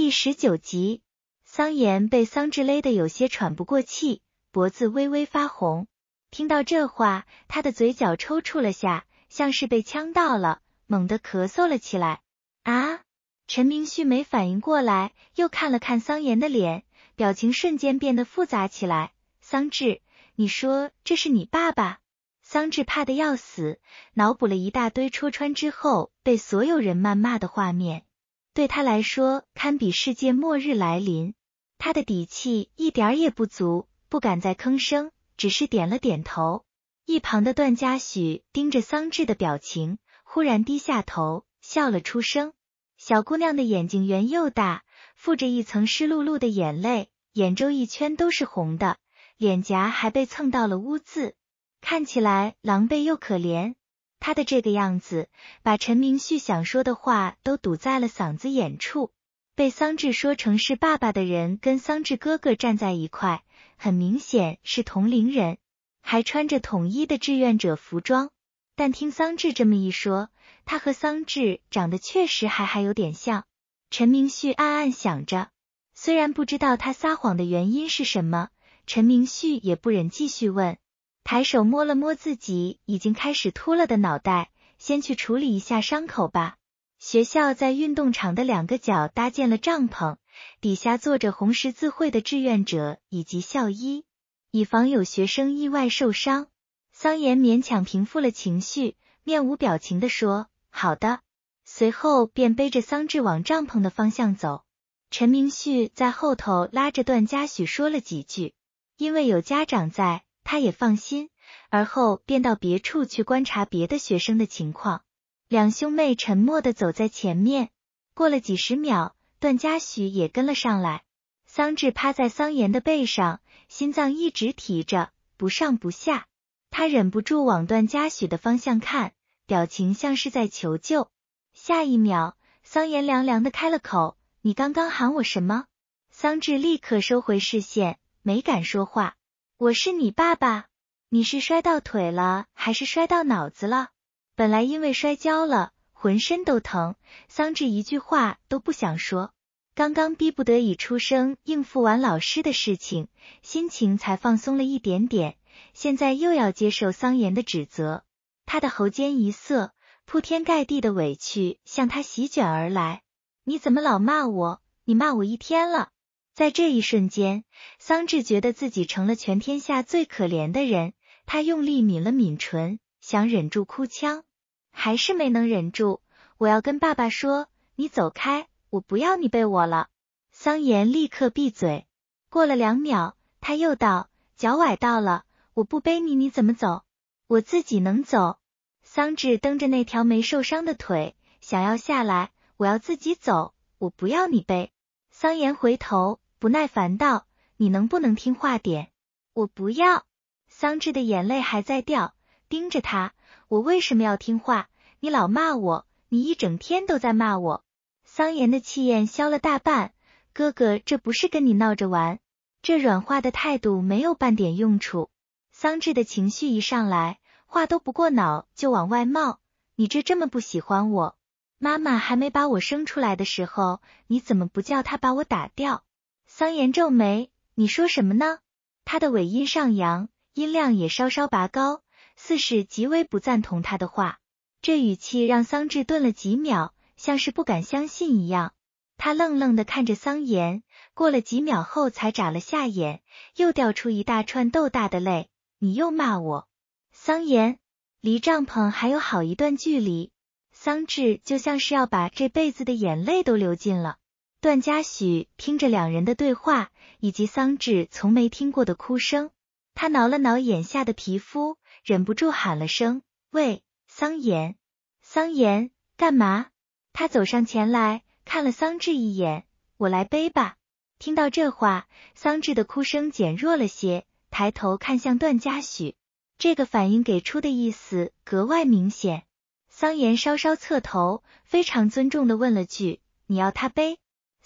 第十九集，桑延被桑稚勒得有些喘不过气，脖子微微发红。听到这话，他的嘴角抽搐了下，像是被呛到了，猛地咳嗽了起来。啊！陈明旭没反应过来，又看了看桑延的脸，表情瞬间变得复杂起来。桑稚，你说这是你爸爸？桑稚怕的要死，脑补了一大堆戳穿之后被所有人谩骂的画面。对他来说，堪比世界末日来临，他的底气一点儿也不足，不敢再吭声，只是点了点头。一旁的段嘉许盯着桑稚的表情，忽然低下头笑了出声。小姑娘的眼睛圆又大，附着一层湿漉漉的眼泪，眼周一圈都是红的，脸颊还被蹭到了污渍，看起来狼狈又可怜。他的这个样子，把陈明旭想说的话都堵在了嗓子眼处。被桑稚说成是爸爸的人，跟桑稚哥哥站在一块，很明显是同龄人，还穿着统一的志愿者服装。但听桑稚这么一说，他和桑稚长得确实还还有点像。陈明旭暗暗想着，虽然不知道他撒谎的原因是什么，陈明旭也不忍继续问。抬手摸了摸自己已经开始秃了的脑袋，先去处理一下伤口吧。学校在运动场的两个角搭建了帐篷，底下坐着红十字会的志愿者以及校医，以防有学生意外受伤。桑延勉强平复了情绪，面无表情地说：“好的。”随后便背着桑稚往帐篷的方向走。陈明旭在后头拉着段嘉许说了几句，因为有家长在。他也放心，而后便到别处去观察别的学生的情况。两兄妹沉默的走在前面，过了几十秒，段嘉许也跟了上来。桑稚趴在桑岩的背上，心脏一直提着，不上不下。他忍不住往段嘉许的方向看，表情像是在求救。下一秒，桑岩凉凉的开了口：“你刚刚喊我什么？”桑稚立刻收回视线，没敢说话。我是你爸爸，你是摔到腿了还是摔到脑子了？本来因为摔跤了，浑身都疼，桑稚一句话都不想说。刚刚逼不得已出声应付完老师的事情，心情才放松了一点点，现在又要接受桑延的指责，他的喉间一涩，铺天盖地的委屈向他席卷而来。你怎么老骂我？你骂我一天了。在这一瞬间，桑稚觉得自己成了全天下最可怜的人。他用力抿了抿唇，想忍住哭腔，还是没能忍住。我要跟爸爸说，你走开，我不要你背我了。桑岩立刻闭嘴。过了两秒，他又道：“脚崴到了，我不背你，你怎么走？我自己能走。”桑稚蹬着那条没受伤的腿，想要下来。我要自己走，我不要你背。桑岩回头。不耐烦道：“你能不能听话点？我不要。”桑稚的眼泪还在掉，盯着他：“我为什么要听话？你老骂我，你一整天都在骂我。”桑延的气焰消了大半，哥哥这不是跟你闹着玩。这软化的态度没有半点用处。桑稚的情绪一上来，话都不过脑就往外冒。你这这么不喜欢我，妈妈还没把我生出来的时候，你怎么不叫他把我打掉？桑延皱眉，你说什么呢？他的尾音上扬，音量也稍稍拔高，似是极为不赞同他的话。这语气让桑稚顿了几秒，像是不敢相信一样。他愣愣的看着桑延，过了几秒后才眨了下眼，又掉出一大串豆大的泪。你又骂我！桑延离帐篷还有好一段距离，桑稚就像是要把这辈子的眼泪都流尽了。段嘉许听着两人的对话，以及桑稚从没听过的哭声，他挠了挠眼下的皮肤，忍不住喊了声：“喂，桑岩，桑岩，干嘛？”他走上前来，看了桑稚一眼：“我来背吧。”听到这话，桑稚的哭声减弱了些，抬头看向段嘉许，这个反应给出的意思格外明显。桑岩稍稍侧头，非常尊重的问了句：“你要他背？”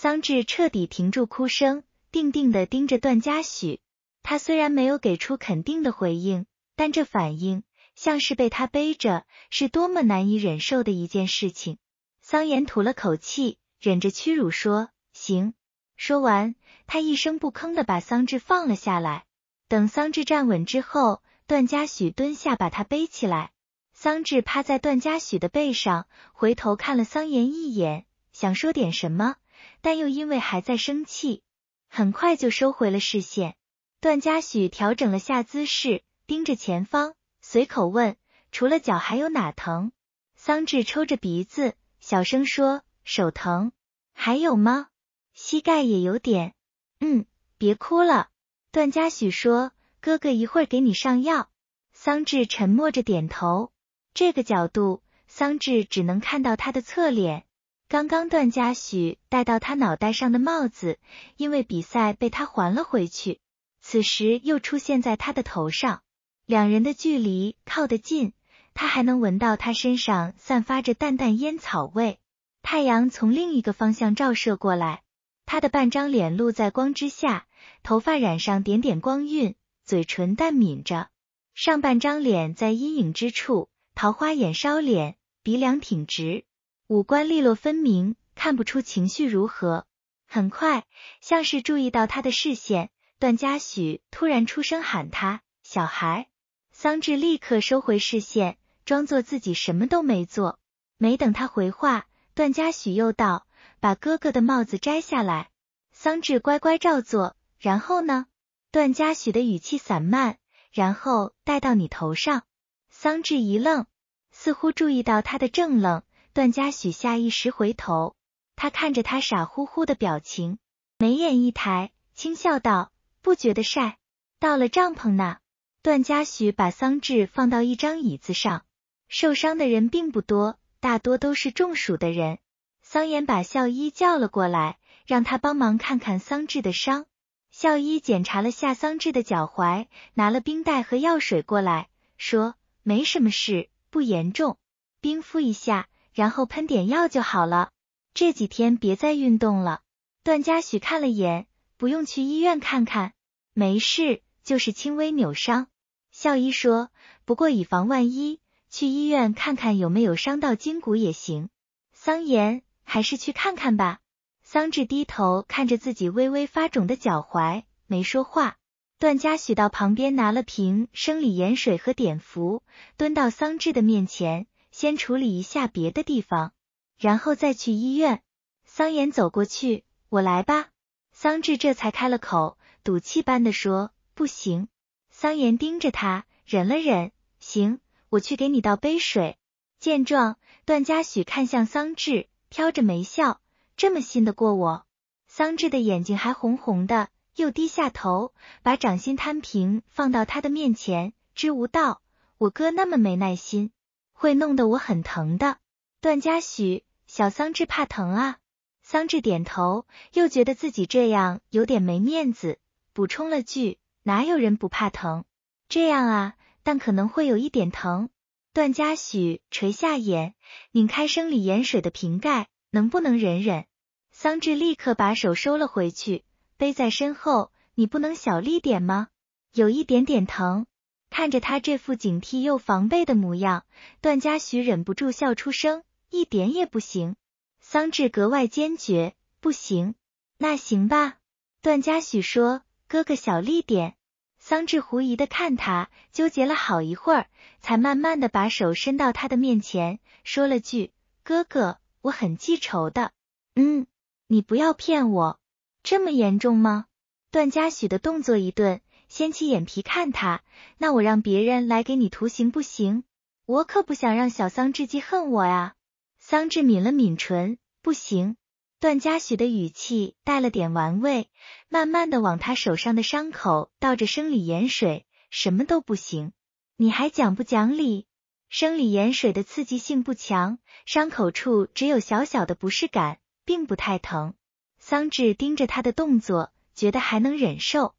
桑稚彻底停住哭声，定定的盯着段嘉许。他虽然没有给出肯定的回应，但这反应像是被他背着，是多么难以忍受的一件事情。桑岩吐了口气，忍着屈辱说：“行。”说完，他一声不吭的把桑稚放了下来。等桑稚站稳之后，段嘉许蹲下把他背起来。桑稚趴在段嘉许的背上，回头看了桑岩一眼，想说点什么。但又因为还在生气，很快就收回了视线。段嘉许调整了下姿势，盯着前方，随口问：“除了脚，还有哪疼？”桑稚抽着鼻子，小声说：“手疼，还有吗？膝盖也有点。”“嗯，别哭了。”段嘉许说：“哥哥一会儿给你上药。”桑稚沉默着点头。这个角度，桑稚只能看到他的侧脸。刚刚段嘉许戴到他脑袋上的帽子，因为比赛被他还了回去。此时又出现在他的头上。两人的距离靠得近，他还能闻到他身上散发着淡淡烟草味。太阳从另一个方向照射过来，他的半张脸露在光之下，头发染上点点光晕，嘴唇淡抿着；上半张脸在阴影之处，桃花眼、烧脸、鼻梁挺直。五官利落分明，看不出情绪如何。很快，像是注意到他的视线，段嘉许突然出声喊他：“小孩！”桑稚立刻收回视线，装作自己什么都没做。没等他回话，段嘉许又道：“把哥哥的帽子摘下来。”桑稚乖乖照做。然后呢？段嘉许的语气散漫：“然后戴到你头上。”桑稚一愣，似乎注意到他的正愣。段嘉许下意识回头，他看着他傻乎乎的表情，眉眼一抬，轻笑道：“不觉得晒？”到了帐篷那，段嘉许把桑稚放到一张椅子上。受伤的人并不多，大多都是中暑的人。桑岩把校医叫了过来，让他帮忙看看桑稚的伤。校医检查了下桑稚的脚踝，拿了冰袋和药水过来，说：“没什么事，不严重，冰敷一下。”然后喷点药就好了。这几天别再运动了。段嘉许看了眼，不用去医院看看，没事，就是轻微扭伤。校医说，不过以防万一，去医院看看有没有伤到筋骨也行。桑言，还是去看看吧。桑稚低头看着自己微微发肿的脚踝，没说话。段嘉许到旁边拿了瓶生理盐水和碘伏，蹲到桑稚的面前。先处理一下别的地方，然后再去医院。桑岩走过去，我来吧。桑稚这才开了口，赌气般的说：“不行。”桑岩盯着他，忍了忍，行，我去给你倒杯水。见状，段嘉许看向桑稚，挑着眉笑：“这么信得过我？”桑稚的眼睛还红红的，又低下头，把掌心摊平放到他的面前，支吾道：“我哥那么没耐心。”会弄得我很疼的，段嘉许，小桑稚怕疼啊。桑稚点头，又觉得自己这样有点没面子，补充了句：哪有人不怕疼？这样啊，但可能会有一点疼。段嘉许垂下眼，拧开生理盐水的瓶盖，能不能忍忍？桑稚立刻把手收了回去，背在身后。你不能小力点吗？有一点点疼。看着他这副警惕又防备的模样，段嘉许忍不住笑出声，一点也不行。桑稚格外坚决，不行。那行吧？段嘉许说：“哥哥，小力点。”桑稚狐疑的看他，纠结了好一会儿，才慢慢的把手伸到他的面前，说了句：“哥哥，我很记仇的，嗯，你不要骗我，这么严重吗？”段嘉许的动作一顿。掀起眼皮看他，那我让别人来给你涂行不行？我可不想让小桑稚记恨我呀。桑稚抿了抿唇，不行。段嘉许的语气带了点玩味，慢慢的往他手上的伤口倒着生理盐水，什么都不行。你还讲不讲理？生理盐水的刺激性不强，伤口处只有小小的不适感，并不太疼。桑稚盯着他的动作，觉得还能忍受。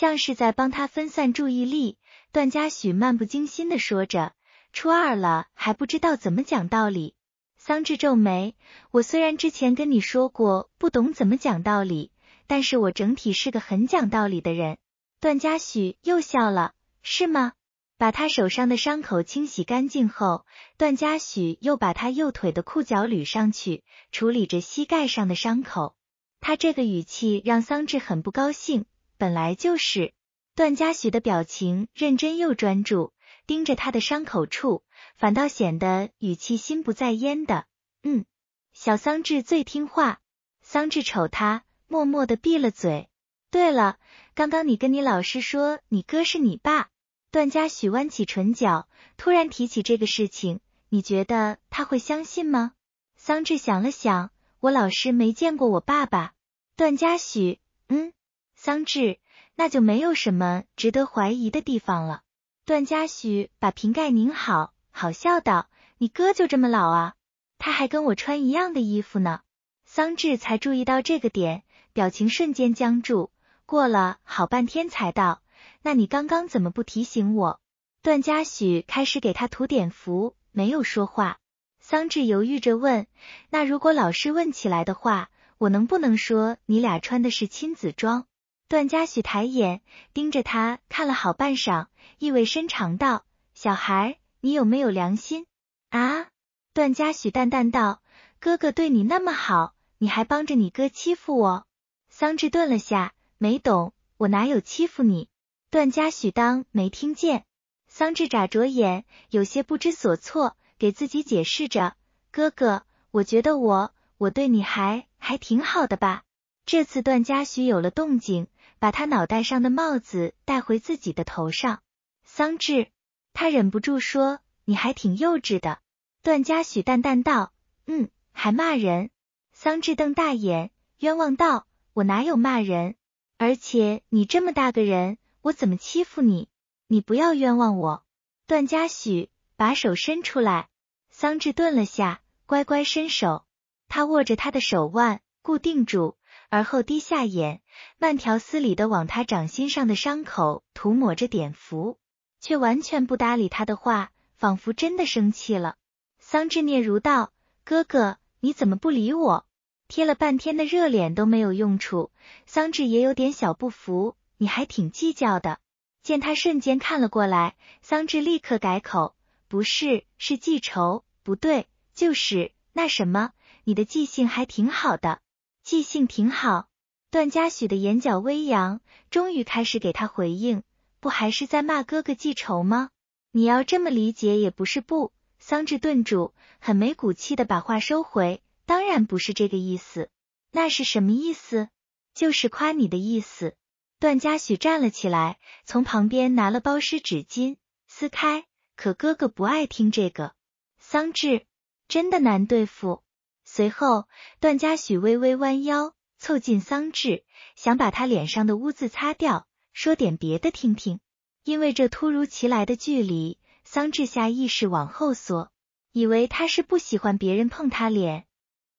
像是在帮他分散注意力，段嘉许漫不经心的说着：“初二了还不知道怎么讲道理。”桑稚皱眉：“我虽然之前跟你说过不懂怎么讲道理，但是我整体是个很讲道理的人。”段嘉许又笑了：“是吗？”把他手上的伤口清洗干净后，段嘉许又把他右腿的裤脚捋上去，处理着膝盖上的伤口。他这个语气让桑稚很不高兴。本来就是，段嘉许的表情认真又专注，盯着他的伤口处，反倒显得语气心不在焉的。嗯，小桑稚最听话，桑稚瞅他，默默的闭了嘴。对了，刚刚你跟你老师说你哥是你爸，段嘉许弯起唇角，突然提起这个事情，你觉得他会相信吗？桑稚想了想，我老师没见过我爸爸。段嘉许，嗯。桑稚，那就没有什么值得怀疑的地方了。段嘉许把瓶盖拧好，好笑道：“你哥就这么老啊？他还跟我穿一样的衣服呢。”桑稚才注意到这个点，表情瞬间僵住。过了好半天，才道：“那你刚刚怎么不提醒我？”段嘉许开始给他涂碘伏，没有说话。桑稚犹豫着问：“那如果老师问起来的话，我能不能说你俩穿的是亲子装？”段嘉许抬眼盯着他看了好半晌，意味深长道：“小孩，你有没有良心？”啊！段嘉许淡淡道：“哥哥对你那么好，你还帮着你哥欺负我？”桑稚顿了下，没懂，我哪有欺负你？段嘉许当没听见。桑稚眨着眼，有些不知所措，给自己解释着：“哥哥，我觉得我我对你还还挺好的吧？”这次段嘉许有了动静。把他脑袋上的帽子戴回自己的头上，桑稚，他忍不住说：“你还挺幼稚的。”段嘉许淡淡道：“嗯，还骂人。”桑稚瞪大眼，冤枉道：“我哪有骂人？而且你这么大个人，我怎么欺负你？你不要冤枉我。”段嘉许把手伸出来，桑稚顿了下，乖乖伸手，他握着他的手腕，固定住。而后低下眼，慢条斯理的往他掌心上的伤口涂抹着碘伏，却完全不搭理他的话，仿佛真的生气了。桑稚嗫嚅道：“哥哥，你怎么不理我？贴了半天的热脸都没有用处。”桑稚也有点小不服，你还挺计较的。见他瞬间看了过来，桑稚立刻改口：“不是，是记仇。不对，就是那什么，你的记性还挺好的。”记性挺好，段嘉许的眼角微扬，终于开始给他回应。不还是在骂哥哥记仇吗？你要这么理解也不是不。桑稚顿住，很没骨气的把话收回。当然不是这个意思，那是什么意思？就是夸你的意思。段嘉许站了起来，从旁边拿了包湿纸巾，撕开。可哥哥不爱听这个。桑稚真的难对付。随后，段嘉许微微弯腰，凑近桑稚，想把他脸上的污渍擦掉，说点别的听听。因为这突如其来的距离，桑稚下意识往后缩，以为他是不喜欢别人碰他脸。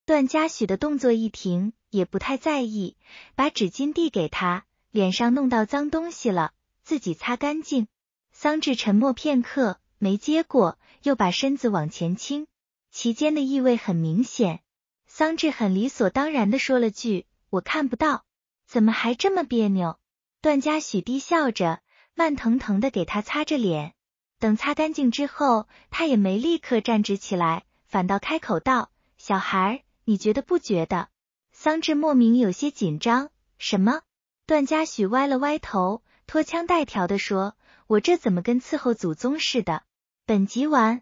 段嘉许的动作一停，也不太在意，把纸巾递给他，脸上弄到脏东西了，自己擦干净。桑稚沉默片刻，没接过，又把身子往前倾。其间的意味很明显，桑稚很理所当然的说了句：“我看不到，怎么还这么别扭？”段嘉许低笑着，慢腾腾的给他擦着脸。等擦干净之后，他也没立刻站直起来，反倒开口道：“小孩，你觉得不觉得？”桑稚莫名有些紧张。什么？段嘉许歪了歪头，拖腔带调的说：“我这怎么跟伺候祖宗似的？”本集完。